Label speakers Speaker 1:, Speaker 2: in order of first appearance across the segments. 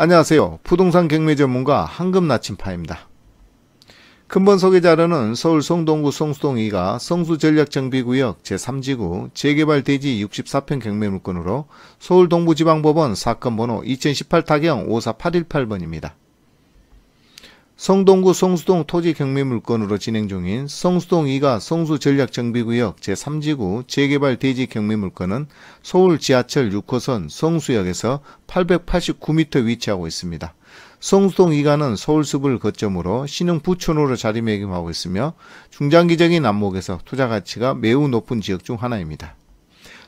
Speaker 1: 안녕하세요. 부동산 경매 전문가 한금나침파입니다. 큰번 소개 자료는 서울 송동구 송수동2가 성수전략정비구역 제3지구 재개발 대지 64평 경매 물건으로 서울 동부지방법원 사건 번호 2018타경 54818번입니다. 성동구 성수동 토지 경매 물건으로 진행 중인 성수동 2가 성수 전략 정비구역 제3지구 재개발 대지 경매 물건은 서울 지하철 6호선 성수역에서 889m 위치하고 있습니다. 성수동 2가는 서울숲을 거점으로 신흥 부촌으로 자리매김하고 있으며 중장기적인 안목에서 투자 가치가 매우 높은 지역 중 하나입니다.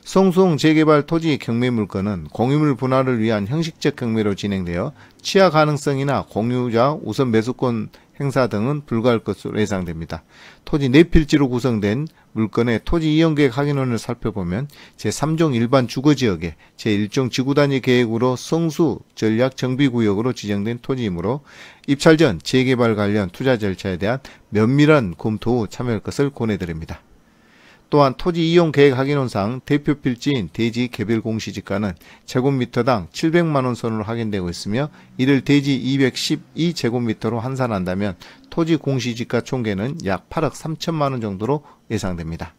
Speaker 1: 송송 재개발 토지 경매 물건은 공유물 분할을 위한 형식적 경매로 진행되어 취하 가능성이나 공유자 우선 매수권 행사 등은 불가할 것으로 예상됩니다. 토지 내필지로 구성된 물건의 토지 이용계획 확인원을 살펴보면 제3종 일반 주거지역에 제1종 지구단위 계획으로 성수 전략 정비구역으로 지정된 토지이므로 입찰 전 재개발 관련 투자 절차에 대한 면밀한 검토 후 참여할 것을 권해드립니다. 또한 토지 이용 계획 확인원상 대표 필지인 대지 개별 공시지가는 제곱미터당 700만원 선으로 확인되고 있으며 이를 대지 212제곱미터로 환산한다면 토지 공시지가 총계는 약 8억 3천만원 정도로 예상됩니다.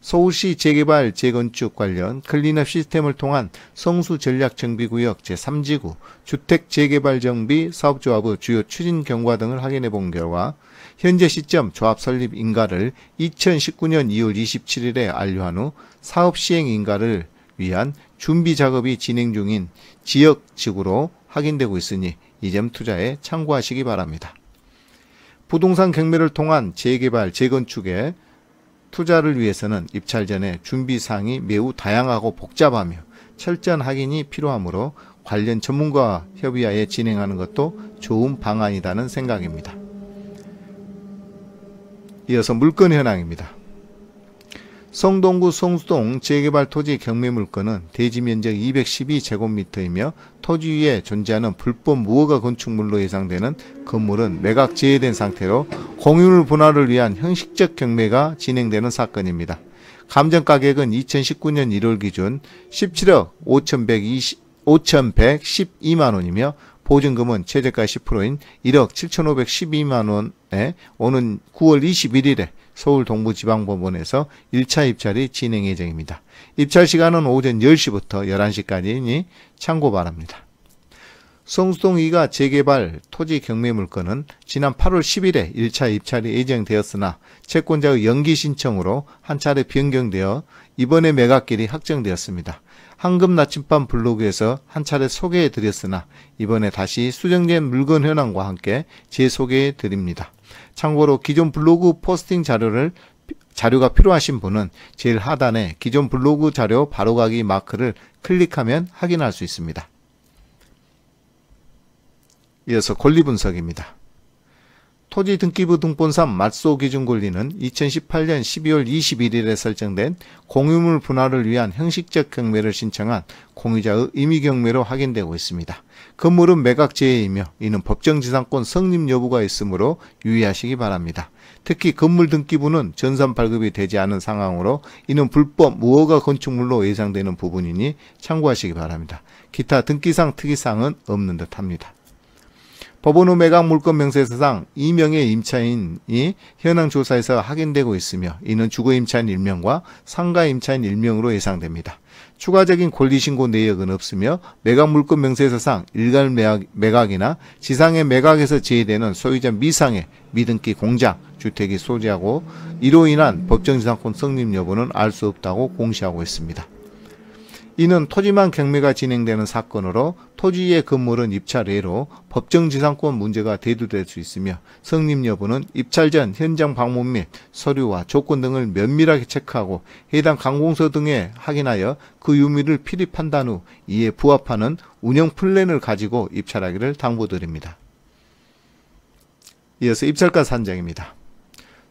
Speaker 1: 서울시 재개발 재건축 관련 클린업 시스템을 통한 성수전략정비구역 제3지구 주택재개발정비 사업조합의 주요 추진 경과 등을 확인해 본 결과 현재 시점 조합 설립 인가를 2019년 2월 27일에 완료한 후 사업 시행 인가를 위한 준비 작업이 진행 중인 지역측으로 확인되고 있으니 이 점 투자에 참고하시기 바랍니다. 부동산 경매를 통한 재개발, 재건축에 투자를 위해서는 입찰 전에 준비사항이 매우 다양하고 복잡하며 철저한 확인이 필요하므로 관련 전문가와 협의하에 진행하는 것도 좋은 방안이라는 생각입니다. 이어서 물건 현황입니다. 성동구 송수동 재개발 토지 경매 물건은 대지 면적 212제곱미터이며 토지 위에 존재하는 불법 무허가 건축물로 예상되는 건물은 매각 제외된 상태로 공유물 분할을 위한 형식적 경매가 진행되는 사건입니다. 감정가격은 2019년 1월 기준 17억 5,112만원이며 보증금은 최저가 10%인 1억 7,512만원에 오는 9월 21일에 서울 동부지방법원에서 1차 입찰이 진행 예정입니다. 입찰 시간은 오전 10시부터 11시까지니 이 참고 바랍니다. 성수동 2가 재개발 토지 경매 물건은 지난 8월 10일에 1차 입찰이 예정되었으나 채권자의 연기 신청으로 한 차례 변경되어 이번에 매각길이 확정되었습니다. 황금 나침반 블로그에서 한 차례 소개해드렸으나 이번에 다시 수정된 물건 현황과 함께 재소개해드립니다. 참고로 기존 블로그 포스팅 자료를 자료가 필요하신 분은 제일 하단에 기존 블로그 자료 바로가기 마크를 클릭하면 확인할 수 있습니다. 이어서 권리 분석입니다. 토지 등기부 등본상 맞소 기준 권리는 2018년 12월 21일에 설정된 공유물 분할을 위한 형식적 경매를 신청한 공유자의 임의 경매로 확인되고 있습니다. 건물은 매각제외이며 이는 법정지상권 성립 여부가 있으므로 유의하시기 바랍니다. 특히 건물 등기부는 전산 발급이 되지 않은 상황으로 이는 불법 무허가 건축물로 예상되는 부분이니 참고하시기 바랍니다. 기타 등기상 특이사항은 없는 듯합니다. 법원의 매각 물권 명세서상 이명의 임차인이 현황 조사에서 확인되고 있으며 이는 주거 임차인 일명과 상가 임차인 일명으로 예상됩니다. 추가적인 권리신고 내역은 없으며 매각 물권 명세서상 일괄 매각, 이나 지상의 매각에서 제외되는 소유자 미상의 미등기 공장 주택이 소지하고 이로 인한 법정지상권 성립 여부는 알 수 없다고 공시하고 있습니다. 이는 토지만 경매가 진행되는 사건으로 토지의 건물은 입찰례로 법정지상권 문제가 대두될 수 있으며 성립 여부는 입찰 전 현장 방문 및 서류와 조건 등을 면밀하게 체크하고 해당 강공서 등에 확인하여 그 유무를 필히 판단 후 이에 부합하는 운영 플랜을 가지고 입찰하기를 당부드립니다. 이어서 입찰가 산정입니다.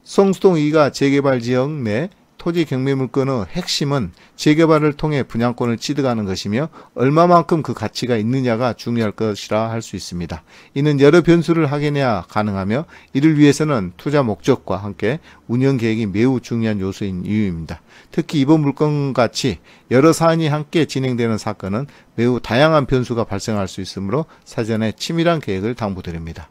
Speaker 1: 송수동 2가 재개발 지역 내 토지 경매 물건의 핵심은 재개발을 통해 분양권을 취득하는 것이며 얼마만큼 그 가치가 있느냐가 중요할 것이라 할 수 있습니다. 이는 여러 변수를 확인해야 가능하며 이를 위해서는 투자 목적과 함께 운영 계획이 매우 중요한 요소인 이유입니다. 특히 이번 물건 같이 여러 사안이 함께 진행되는 사건은 매우 다양한 변수가 발생할 수 있으므로 사전에 치밀한 계획을 당부드립니다.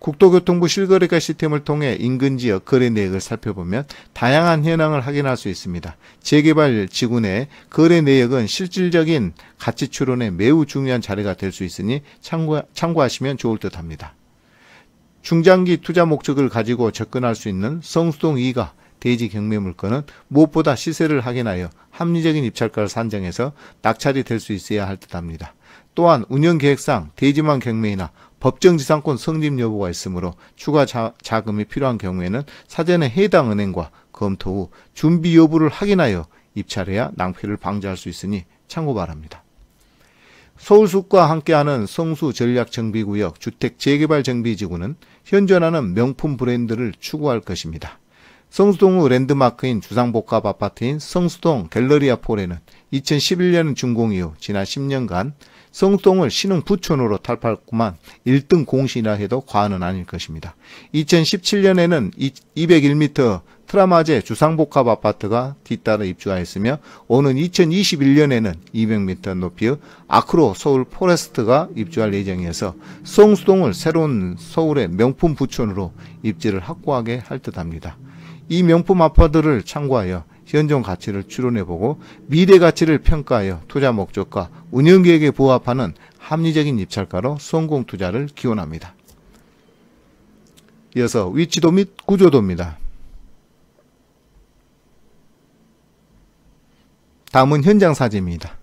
Speaker 1: 국토교통부 실거래가 시스템을 통해 인근 지역 거래 내역을 살펴보면 다양한 현황을 확인할 수 있습니다. 재개발 지구 내 거래 내역은 실질적인 가치 추론에 매우 중요한 자리가될 수 있으니 참고, 참고하시면 좋을 듯합니다. 중장기 투자 목적을 가지고 접근할 수 있는 성수동 2가 대지 경매 물건은 무엇보다 시세를 확인하여 합리적인 입찰가를 산정해서 낙찰이 될 수 있어야 할 듯합니다. 또한 운영 계획상 대지만 경매이나 법정지상권 성립 여부가 있으므로 추가 자, 금이 필요한 경우에는 사전에 해당 은행과 검토 후 준비 여부를 확인하여 입찰해야 낭패를 방지할 수 있으니 참고 바랍니다. 서울숲과 함께하는 성수 전략정비구역 주택재개발정비지구는 현존하는 명품 브랜드를 추구할 것입니다. 성수동의 랜드마크인 주상복합 아파트인 성수동 갤러리아 폴에는 2011년 준공 이후 지난 10년간 성동을 신흥 부촌으로 탈파했구만 1등 공신이라 해도 과언은 아닐 것입니다. 2017년에는 201m 트라마제 주상복합 아파트가 뒤따라 입주하였으며 오는 2021년에는 200m 높이의 아크로 서울 포레스트가 입주할 예정이어서 성수동을 새로운 서울의 명품 부촌으로 입지를 확고하게 할 듯합니다. 이 명품 아파트를 참고하여 현존 가치를 추론해보고 미래 가치를 평가하여 투자 목적과 운영계획에 부합하는 합리적인 입찰가로 성공 투자를 기원합니다. 이어서 위치도 및 구조도입니다. 다음은 현장 사진입니다.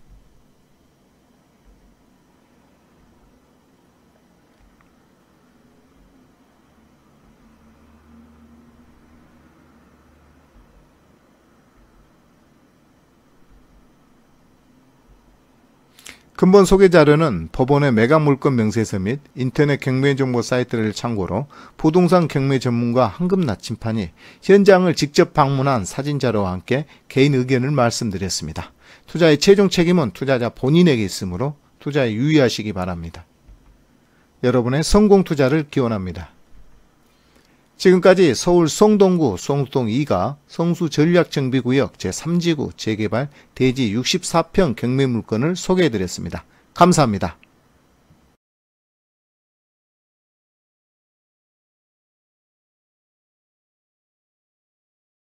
Speaker 1: 근본 소개 자료는 법원의 매각 물건 명세서 및 인터넷 경매 정보 사이트를 참고로 부동산 경매 전문가 황금 나침판이 현장을 직접 방문한 사진 자료와 함께 개인 의견을 말씀드렸습니다. 투자의 최종 책임은 투자자 본인에게 있으므로 투자에 유의하시기 바랍니다. 여러분의 성공 투자를 기원합니다. 지금까지 서울 송동구 송동 2가 성수전략정비구역 제3지구 재개발 대지 64평 경매 물건을 소개해드렸습니다. 감사합니다.